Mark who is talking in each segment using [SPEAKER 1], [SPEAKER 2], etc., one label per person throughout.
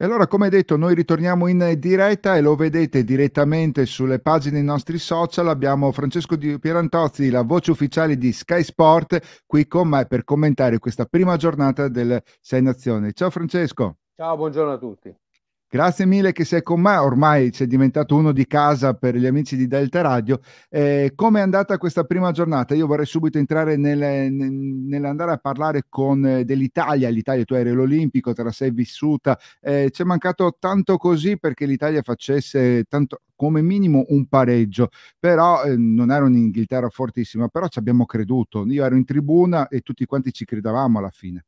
[SPEAKER 1] E allora, come detto, noi ritorniamo in diretta e lo vedete direttamente sulle pagine dei nostri social. Abbiamo Francesco Di Pierantozzi, la voce ufficiale di Sky Sport, qui con me per commentare questa prima giornata del Sei Nazioni. Ciao Francesco.
[SPEAKER 2] Ciao, buongiorno a tutti.
[SPEAKER 1] Grazie mille che sei con me, ormai sei diventato uno di casa per gli amici di Delta Radio. Eh, Come è andata questa prima giornata? Io vorrei subito entrare nel, nell'andare a parlare con, eh, dell'Italia. L'Italia, tu eri l'Olimpico, te la sei vissuta. Eh, ci è mancato tanto così perché l'Italia facesse tanto, come minimo un pareggio, però eh, non era un'Inghilterra fortissima, però ci abbiamo creduto. Io ero in tribuna e tutti quanti ci credevamo alla fine.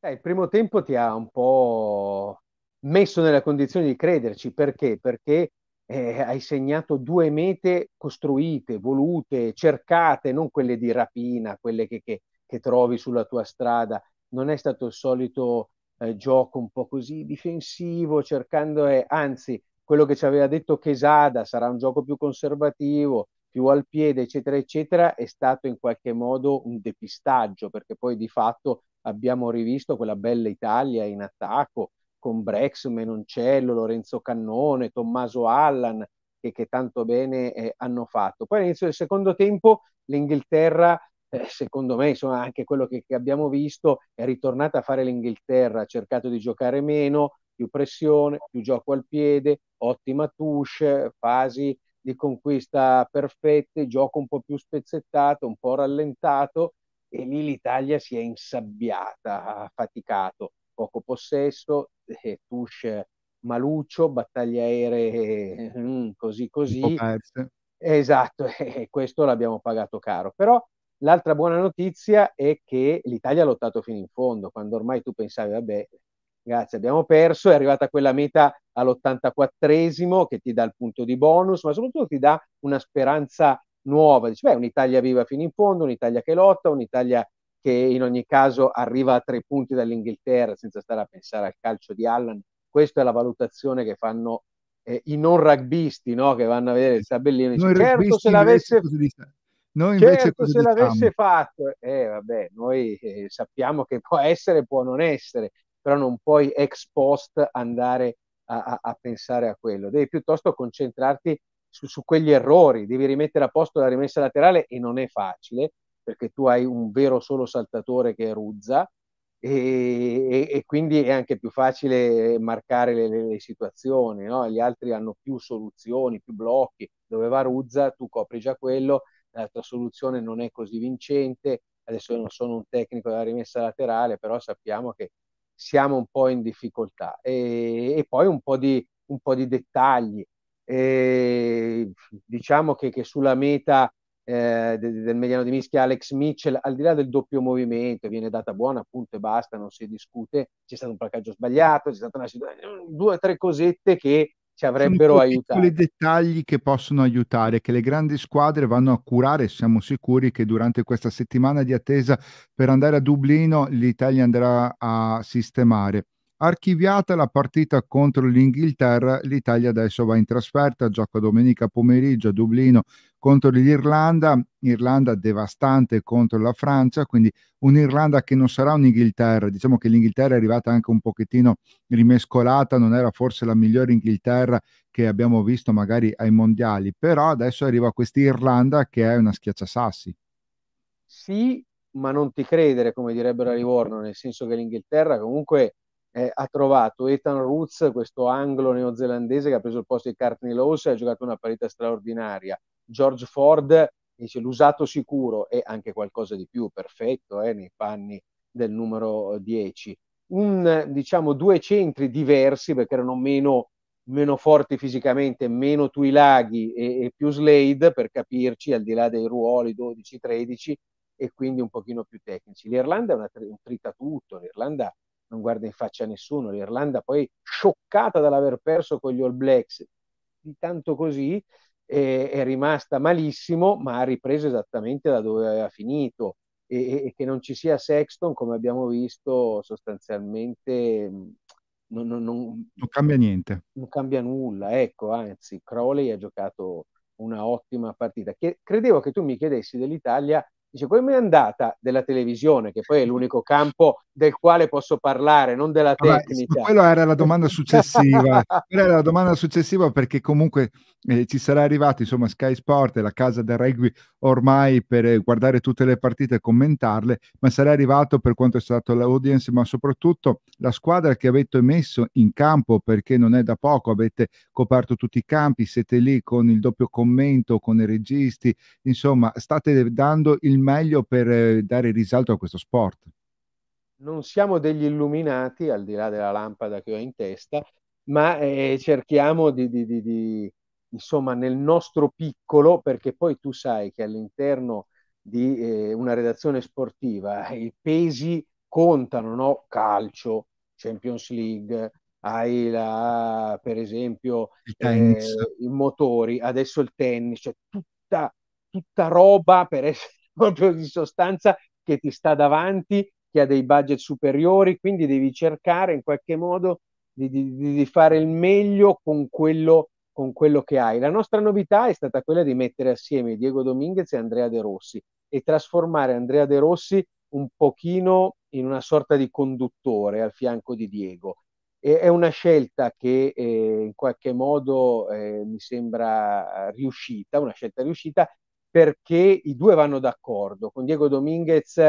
[SPEAKER 2] Eh, il primo tempo ti ha un po' messo nella condizione di crederci. Perché? Perché eh, hai segnato due mete costruite, volute, cercate, non quelle di rapina, quelle che, che, che trovi sulla tua strada. Non è stato il solito eh, gioco un po' così difensivo, cercando, eh, anzi, quello che ci aveva detto Chesada sarà un gioco più conservativo, più al piede, eccetera, eccetera, è stato in qualche modo un depistaggio, perché poi di fatto abbiamo rivisto quella bella Italia in attacco, con Brex, Menoncello, Lorenzo Cannone, Tommaso Allan, che, che tanto bene eh, hanno fatto. Poi all'inizio del secondo tempo l'Inghilterra, eh, secondo me, insomma, anche quello che, che, abbiamo visto, è ritornata a fare l'Inghilterra, ha cercato di giocare meno, più pressione, più gioco al piede, ottima touche, fasi di conquista perfette, gioco un po' più spezzettato, un po' rallentato e lì l'Italia si è insabbiata, ha faticato, poco possesso, eh, Tush maluccio, battaglie aeree eh, mm, così così. Esatto, e questo l'abbiamo pagato caro. Però l'altra buona notizia è che l'Italia ha lottato fino in fondo, quando ormai tu pensavi, vabbè, grazie, abbiamo perso, è arrivata quella meta all'84esimo che ti dà il punto di bonus, ma soprattutto ti dà una speranza nuova. Dici, beh, un'Italia viva fino in fondo, un'Italia che lotta, un'Italia che in ogni caso arriva a tre punti dall'Inghilterra senza stare a pensare al calcio di Allan. Questa è la valutazione che fanno eh, i non rugbisti no? che vanno a vedere il tabellino. Dice, certo se l'avesse,
[SPEAKER 1] noi certo, se l'avesse
[SPEAKER 2] fatto, eh, vabbè, noi eh, sappiamo che può essere, può non essere, però non puoi ex post andare a, a, a pensare a quello, devi piuttosto concentrarti su, su, quegli errori, devi rimettere a posto la rimessa laterale e non è facile, perché tu hai un vero solo saltatore che è Ruzza e, e quindi è anche più facile marcare le, le situazioni, no? gli altri hanno più soluzioni, più blocchi, dove va Ruzza tu copri già quello, la tua soluzione non è così vincente, adesso io non sono un tecnico della rimessa laterale, però sappiamo che siamo un po' in difficoltà e, e poi un po' di, un po di dettagli. E, diciamo che, che, sulla meta eh, del mediano di mischia Alex Mitchell, al di là del doppio movimento, viene data buona, appunto e basta, non si discute, c'è stato un placaggio sbagliato, c'è stata una situazione, due o tre cosette che ci avrebbero aiutato. Sono
[SPEAKER 1] dettagli che possono aiutare, che le grandi squadre vanno a curare, siamo sicuri che durante questa settimana di attesa per andare a Dublino l'Italia andrà a sistemare. Archiviata la partita contro l'Inghilterra, l'Italia adesso va in trasferta, gioca domenica pomeriggio a Dublino contro l'Irlanda, Irlanda devastante contro la Francia, quindi un'Irlanda che non sarà un'Inghilterra, diciamo che l'Inghilterra è arrivata anche un pochettino rimescolata, non era forse la migliore Inghilterra che abbiamo visto magari ai mondiali, però adesso arriva questa Irlanda che è una schiacciasassi.
[SPEAKER 2] Sì, ma non ti credere, come direbbero a Livorno, nel senso che l'Inghilterra comunque eh, ha trovato Ethan Roots, questo anglo neozelandese che ha preso il posto di Courtney Lowe e ha giocato una partita straordinaria. George Ford dice l'usato sicuro e anche qualcosa di più, perfetto, eh, nei panni del numero 10. Eh, un, diciamo, due centri diversi perché erano meno, meno forti fisicamente, meno Tuilaghi e, e più Slade per capirci, al di là dei ruoli 12-13 e quindi un pochino più tecnici. L'Irlanda è una, un tutto, l'Irlanda non guarda in faccia a nessuno, l'Irlanda poi scioccata dall'aver perso con gli All Blacks, di tanto così eh, è rimasta malissimo, ma ha ripreso esattamente da dove aveva finito. E, e che non ci sia Sexton, come abbiamo visto, sostanzialmente mm, non, non, non,
[SPEAKER 1] non, cambia niente.
[SPEAKER 2] Non cambia nulla, ecco, anzi, Crowley ha giocato una ottima partita. Che, credevo che tu mi chiedessi dell'Italia Dice, come è andata della televisione, che poi è l'unico campo del quale posso parlare, non della tecnica. quella
[SPEAKER 1] era la domanda successiva. era la domanda successiva perché comunque eh, ci sarà arrivato, insomma, Sky Sport la casa del rugby ormai per guardare tutte le partite e commentarle, ma sarà arrivato per quanto è stato l'audience, ma soprattutto la squadra che avete messo in campo, perché non è da poco, avete coperto tutti i campi, siete lì con il doppio commento, con i registi, insomma, state dando il meglio per eh, dare risalto a questo sport?
[SPEAKER 2] Non siamo degli illuminati, al di là della lampada che ho in testa, ma eh, cerchiamo di, di, di, di, insomma, nel nostro piccolo, perché poi tu sai che all'interno di eh, una redazione sportiva eh, i pesi contano, no? Calcio, Champions League, hai la, per esempio eh, i motori, adesso il tennis, cioè tutta, tutta roba per essere proprio di sostanza che ti sta davanti, che ha dei budget superiori, quindi devi cercare in qualche modo di, di, di fare il meglio con quello, con quello che hai. La nostra novità è stata quella di mettere assieme Diego Dominguez e Andrea De Rossi e trasformare Andrea De Rossi un pochino in una sorta di conduttore al fianco di Diego. E è una scelta che eh, in qualche modo eh, mi sembra riuscita, una scelta riuscita perché i due vanno d'accordo. Con Diego Dominguez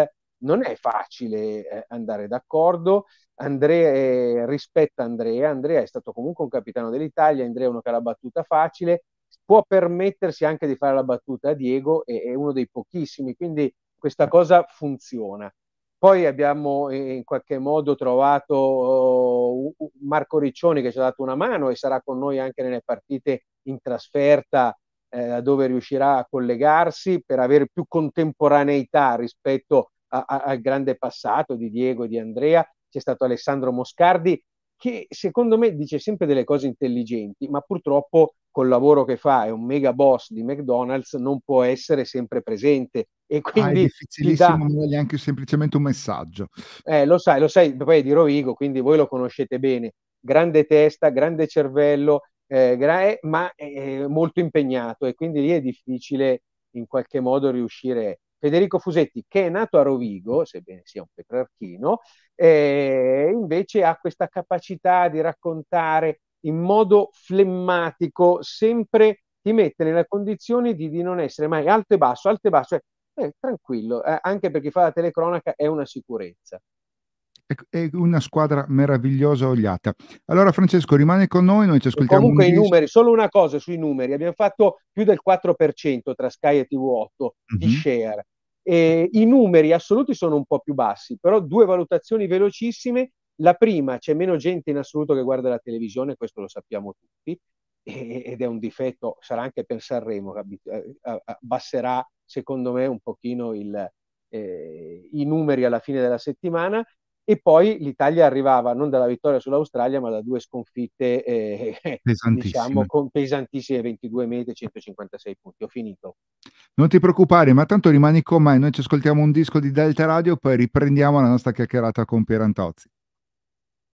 [SPEAKER 2] non è facile eh, andare d'accordo. Andrea eh, rispetta Andrea, Andrea è stato comunque un capitano dell'Italia, Andrea è uno che ha la battuta facile, può permettersi anche di fare la battuta a Diego, e, è uno dei pochissimi, quindi questa cosa funziona. Poi abbiamo eh, in qualche modo trovato oh, Marco Riccioni che ci ha dato una mano e sarà con noi anche nelle partite in trasferta eh, dove riuscirà a collegarsi per avere più contemporaneità rispetto a, a, al grande passato di Diego e di Andrea. C'è stato Alessandro Moscardi che secondo me dice sempre delle cose intelligenti, ma purtroppo col lavoro che fa è un mega boss di McDonald's non può essere sempre presente e quindi ah, è difficilissimo
[SPEAKER 1] dà... anche semplicemente un messaggio.
[SPEAKER 2] Eh, lo sai, lo sai, poi è di Rovigo, quindi voi lo conoscete bene. Grande testa, grande cervello, eh, Grae, eh, ma è molto impegnato e quindi lì è difficile in qualche modo riuscire. Federico Fusetti, che è nato a Rovigo, sebbene sia un petrarchino, eh, invece ha questa capacità di raccontare in modo flemmatico, sempre ti mette nella condizione di, di non essere mai alto e basso, alto e basso, cioè, eh, tranquillo, eh, anche per chi fa la telecronaca è una sicurezza
[SPEAKER 1] è una squadra meravigliosa oliata. Allora Francesco rimane con noi, noi ci ascoltiamo. Comunque i numeri,
[SPEAKER 2] solo una cosa sui numeri, abbiamo fatto più del 4% tra Sky e TV8 mm-hmm. di mhm. share. E I numeri assoluti sono un po' più bassi, però due valutazioni velocissime. La prima, c'è meno gente in assoluto che guarda la televisione, questo lo sappiamo tutti, ed è un difetto, sarà anche per Sanremo eh, abbasserà secondo me un pochino il, eh, i numeri alla fine della settimana e poi l'Italia arrivava non dalla vittoria sull'Australia ma da due sconfitte eh, diciamo con pesantissime 22 mete 156 punti ho finito
[SPEAKER 1] non ti preoccupare ma tanto rimani con me noi ci ascoltiamo un disco di Delta Radio poi riprendiamo la nostra chiacchierata con Pierantozzi